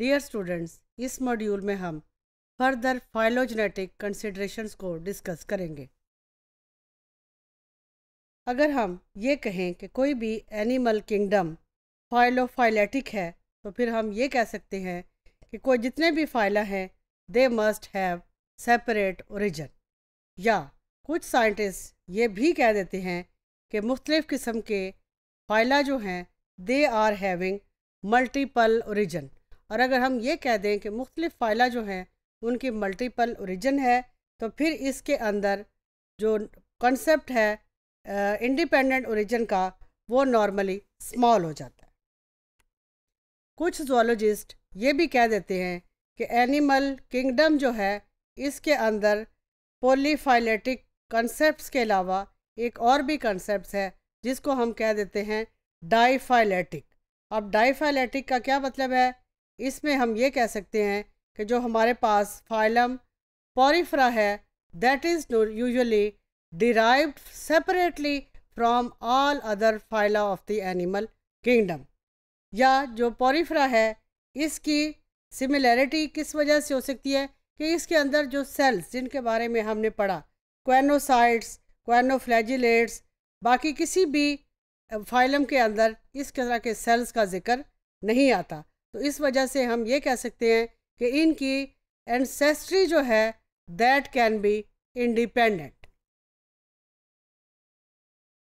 dear students इस module में हम फर्दर फाइलोजेनेटिक कंसिड्रेशंस को डिस्कस करेंगे अगर हम ये कहें कि कोई भी एनिमल किंगडम फाइलोफाइलेटिक है तो फिर हम ये कह सकते हैं कि कोई जितने भी फाइला हैं they must have separate origin या कुछ साइंटिस्ट ये भी कह देते हैं कि मुख्तलिफ़ किस्म के फाइला जो हैं they are having multiple origin और अगर हम ये कह दें कि मुख्तलिफ़ फ़ाइला जो हैं उनकी मल्टीपल औरिजन है तो फिर इसके अंदर जो कंसेप्ट है इंडिपेंडेंट औरिजन का वो नॉर्मली स्मॉल हो जाता है कुछ जोलॉजिस्ट ये भी कह देते हैं कि एनिमल किंगडम जो है इसके अंदर पोलीफाइलेटिक कॉन्सेप्ट्स के अलावा एक और भी कॉन्सेप्ट है जिसको हम कह देते हैं डाईफाइलेटिक अब डाईफाइलेटिक का क्या मतलब है इसमें हम ये कह सकते हैं कि जो हमारे पास फाइलम पॉरीफ्रा है that is usually derive separately from all other phyla of the animal kingdom या जो पॉरीफ्रा है इसकी सिमिलैरिटी किस वजह से हो सकती है कि इसके अंदर जो सेल्स जिनके बारे में हमने पढ़ा क्वेनोसाइट्स क्वेनोफ्लैजिलेट्स बाकी किसी भी फाइलम के अंदर इस तरह के सेल्स का जिक्र नहीं आता तो इस वजह से हम ये कह सकते हैं कि इनकी एंसेस्ट्री जो है दैट कैन बी इंडिपेंडेंट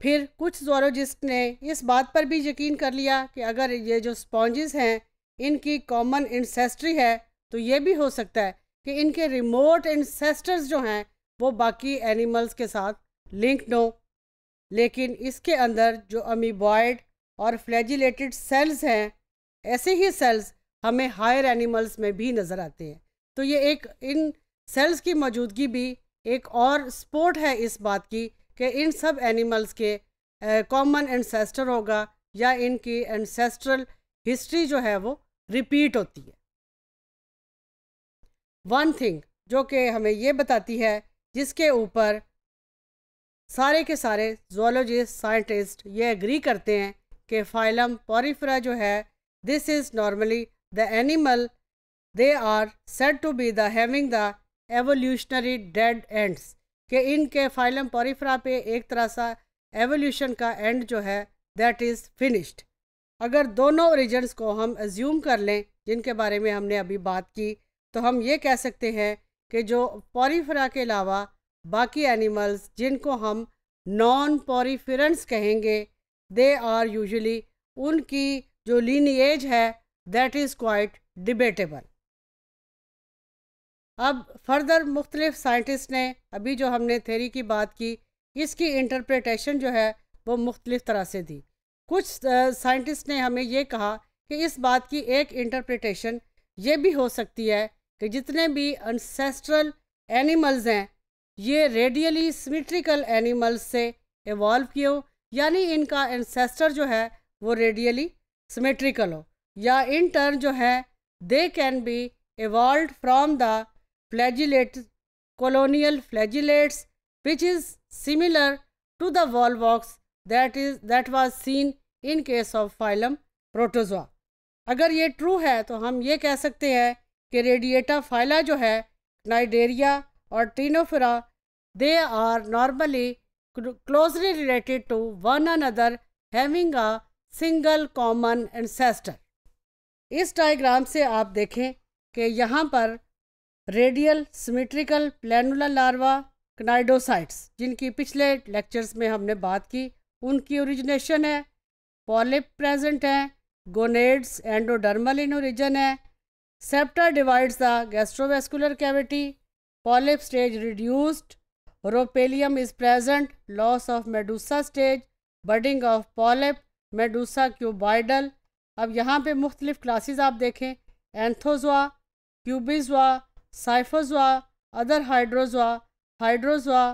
फिर कुछ जोरोजिस्ट ने इस बात पर भी यकीन कर लिया कि अगर ये जो स्पॉन्जिस हैं इनकी कॉमन इंसेस्ट्री है तो ये भी हो सकता है कि इनके रिमोट इंसेस्टर्स जो हैं वो बाकी एनिमल्स के साथ लिंक्ड हो लेकिन इसके अंदर जो अमीबॉयड और फ्लैजिलेटेड सेल्स हैं ऐसे ही सेल्स हमें हायर एनिमल्स में भी नज़र आते हैं तो ये एक इन सेल्स की मौजूदगी भी एक और स्पोर्ट है इस बात की कि इन सब एनिमल्स के कॉमन एनसेस्टर होगा या इनकी एनसेस्ट्रल हिस्ट्री जो है वो रिपीट होती है वन थिंग जो कि हमें ये बताती है जिसके ऊपर सारे के सारे जोलॉजिस्ट साइंटिस्ट ये एग्री करते हैं कि फाइलम पॉरीफ्रा जो है This is normally the animal they are said to be the having the evolutionary dead ends कि इनके फाइलम पोरीफ्रा पे एक तरह सा एवोल्यूशन का एंड जो है दैट इज़ फिनिश्ड अगर दोनों ओरिजन्स को हम एज्यूम कर लें जिनके बारे में हमने अभी बात की तो हम ये कह सकते हैं कि जो पोरीफ्रा के अलावा बाकी एनिमल्स जिनको हम नॉन पोरीफिरंस कहेंगे दे आर यूजुअली उनकी जो लीनिएज है दैट इज़ क्वाइट डिबेटेबल अब फर्दर मुख्तलिफ साइंटिस्ट ने अभी जो हमने थेरी की बात की इसकी इंटरप्रटेशन जो है वो मुख्तलिफ तरह से दी कुछ साइंटिस्ट ने हमें ये कहा कि इस बात की एक इंटरप्रटेशन ये भी हो सकती है कि जितने भी अनसेस्ट्रल एनिमल्स हैं ये रेडियली सिमिट्रिकल एनिमल्स से इवॉल्व किए यानी इनका एनसेस्टर जो है वो रेडियली सिमेट्रिकल हो या इन टर्न जो है they can be evolve from the flagellate colonial flagellates which is similar to the Volvox that is that was seen in case of phylum protozoa अगर ये ट्रू है तो हम ये कह सकते हैं कि रेडिएटा फाइला जो है नाइडेरिया और Ctenophora they are normally closely related to one another having a single common ancestor इस डायग्राम से आप देखें कि यहाँ पर radial symmetrical planular larva cnidocytes जिनकी पिछले लेक्चर्स में हमने बात की उनकी ओरिजिनेशन है पॉलिप प्रेजेंट हैं गोनेड्स एंडोडर्मल इन ओरिजन है septa divides the gastrovascular cavity polyp stage reduced rhopalium is present loss of medusa stage budding of polyp medusa cuboidal अब यहाँ पे मुख्तलिफ़ क्लासेस आप देखें एंथोजवा क्यूबिजवा साइफोजवा अदर हाइड्रोजवा हाइड्रोजवा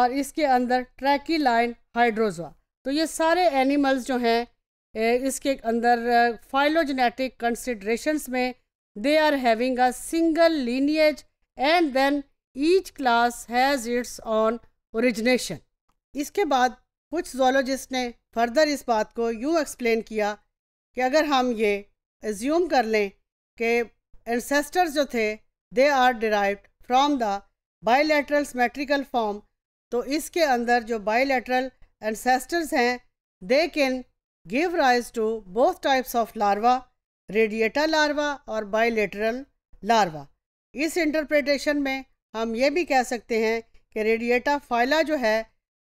और इसके अंदर ट्रैकी लाइन हाइड्रोजवा तो ये सारे एनिमल्स जो हैं इसके अंदर फाइलोजेनेटिक कंसिड्रेशंस में they are having a single lineage and then each class has its own origination इसके बाद कुछ जोलॉजिस्ट ने फर्दर इस बात को यूँ एक्सप्लेन किया कि अगर हम ये एज्यूम कर लें कि एंसेस्टर्स जो थे they are derived from the bilateral symmetrical form तो इसके अंदर जो बायोलेटरल एंसेस्टर्स हैं they can give rise to both types of larva radiata larva और बायोलेटरल लार्वा इस इंटरप्रटेशन में हम ये भी कह सकते हैं कि रेडिएटा फाइला जो है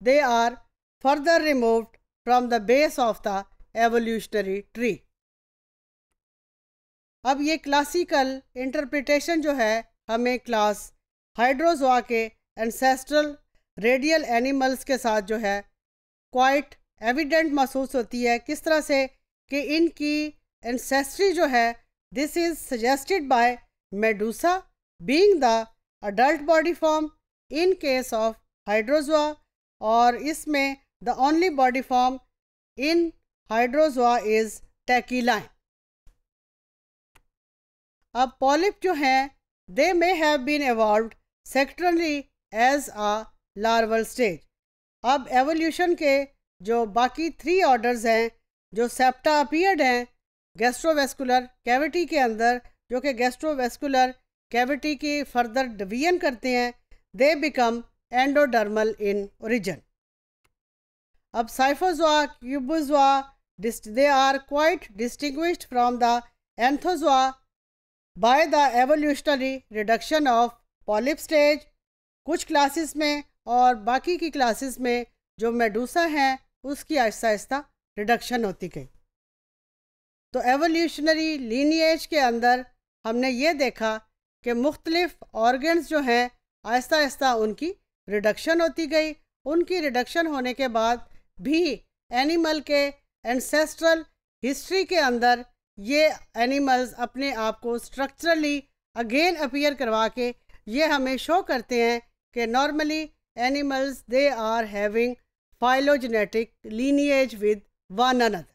they are further removed from the base of the evolutionary tree अब ये क्लासिकल इंटरप्रिटेशन जो है हमें क्लास हाइड्रोजोआ के एंसेस्ट्रल रेडियल एनिमल्स के साथ जो है क्वाइट एविडेंट महसूस होती है किस तरह से कि इनकी एंसेस्ट्री जो है this is suggested by medusa being the adult body form in case of hydrozoa और इसमें The only body form in hydrozoa is trachyline अब पॉलिप जो हैं they may have been evolved secondarily as a larval stage अब evolution के जो बाकी three orders हैं जो सेप्टा अपीयर्ड हैं गैस्ट्रोवेस्कुलर कैविटी के अंदर जो कि गैस्ट्रोवेस्कुलर कैविटी की फर्दर डिवीजन करते हैं they become endodermal in origin अब scyphozoa cubozoa they are quite distinguished from the anthozoa by the evolutionary reduction of polyp stage कुछ क्लासेस में और बाकी की क्लासेस में जो मेडूसा हैं उसकी आहिस्ता आहिस्ता रिडक्शन होती गई तो एवोल्यूशनरी लीनिएज के अंदर हमने ये देखा कि मुख्तलिफ ऑर्गन्स जो हैं आहिस्ता आहिस्ता उनकी रिडक्शन होती गई उनकी रिडक्शन होने के बाद भी एनिमल के एंसेस्ट्रल हिस्ट्री के अंदर ये एनिमल्स अपने आप को स्ट्रक्चरली अगेन अपीयर करवा के ये हमें शो करते हैं कि normally animals they are having phylogenetic lineage with one another